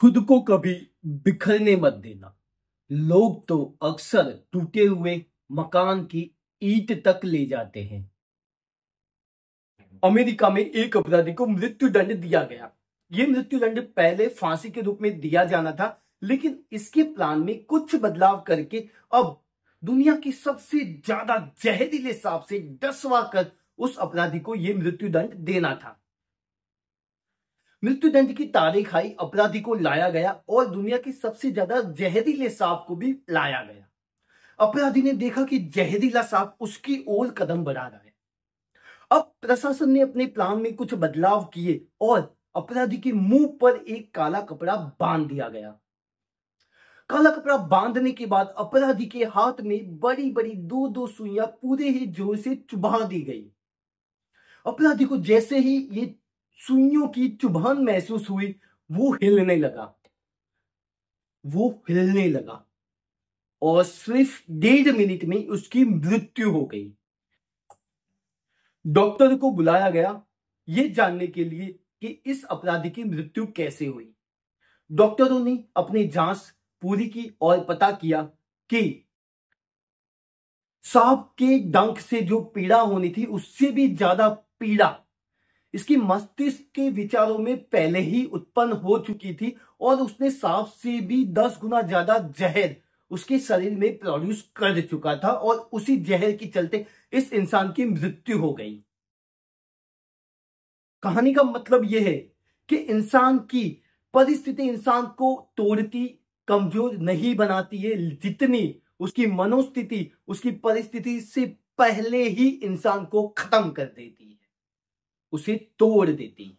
खुद को कभी बिखरने मत देना लोग तो अक्सर टूटे हुए मकान की ईट तक ले जाते हैं अमेरिका में एक अपराधी को मृत्यु दंड दिया गया ये मृत्यु दंड पहले फांसी के रूप में दिया जाना था लेकिन इसके प्लान में कुछ बदलाव करके अब दुनिया की सबसे ज्यादा जहरीले सांप से डसवा कर उस अपराधी को यह मृत्यु दंड देना था मृत्युदंड की तारीख आई अपराधी को लाया गया और दुनिया के सबसे ज्यादा जहरीले सांप को भी लाया गया अपराधी ने देखा कि जहरीला सांप उसकी ओर कदम बढ़ा रहा है अब प्रशासन ने अपने प्लान में कुछ बदलाव किए और अपराधी के मुंह पर एक काला कपड़ा बांध दिया गया काला कपड़ा बांधने के बाद अपराधी के हाथ में बड़ी बड़ी दो दो सुइया पूरे ही जोर से चुभा दी गई अपराधी को जैसे ही ये सुइयों की चुभन महसूस हुई वो हिलने लगा वो हिलने लगा और सिर्फ डेढ़ मिनट में उसकी मृत्यु हो गई डॉक्टर को बुलाया गया ये जानने के लिए कि इस अपराधी की मृत्यु कैसे हुई डॉक्टरों ने अपनी जांच पूरी की और पता किया कि सांप के डंक से जो पीड़ा होनी थी उससे भी ज्यादा पीड़ा इसकी मस्तिष्क के विचारों में पहले ही उत्पन्न हो चुकी थी और उसने सांप से भी दस गुना ज्यादा जहर उसके शरीर में प्रोड्यूस कर चुका था और उसी जहर के चलते इस इंसान की मृत्यु हो गई कहानी का मतलब यह है कि इंसान की परिस्थिति इंसान को तोड़ती कमजोर नहीं बनाती है जितनी उसकी मनोस्थिति उसकी परिस्थिति से पहले ही इंसान को खत्म कर देती है उसे तोड़ देती है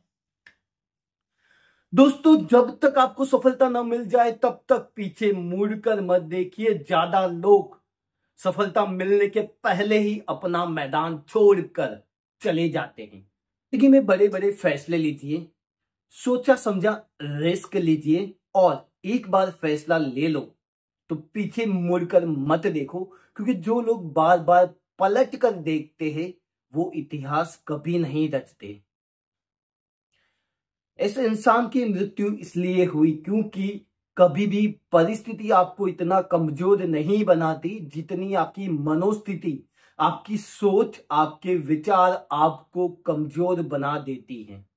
दोस्तों जब तक आपको सफलता ना मिल जाए तब तक पीछे मुड़कर मत देखिए ज्यादा लोग सफलता मिलने के पहले ही अपना मैदान छोड़कर चले जाते हैं जिंदगी में बड़े बड़े फैसले लीजिए सोचा समझा रिस्क लीजिए और एक बार फैसला ले लो तो पीछे मुड़कर मत देखो क्योंकि जो लोग बार बार पलट कर देखते हैं वो इतिहास कभी नहीं रचते इस इंसान की मृत्यु इसलिए हुई क्योंकि कभी भी परिस्थिति आपको इतना कमजोर नहीं बनाती जितनी आपकी मनोस्थिति आपकी सोच आपके विचार आपको कमजोर बना देती है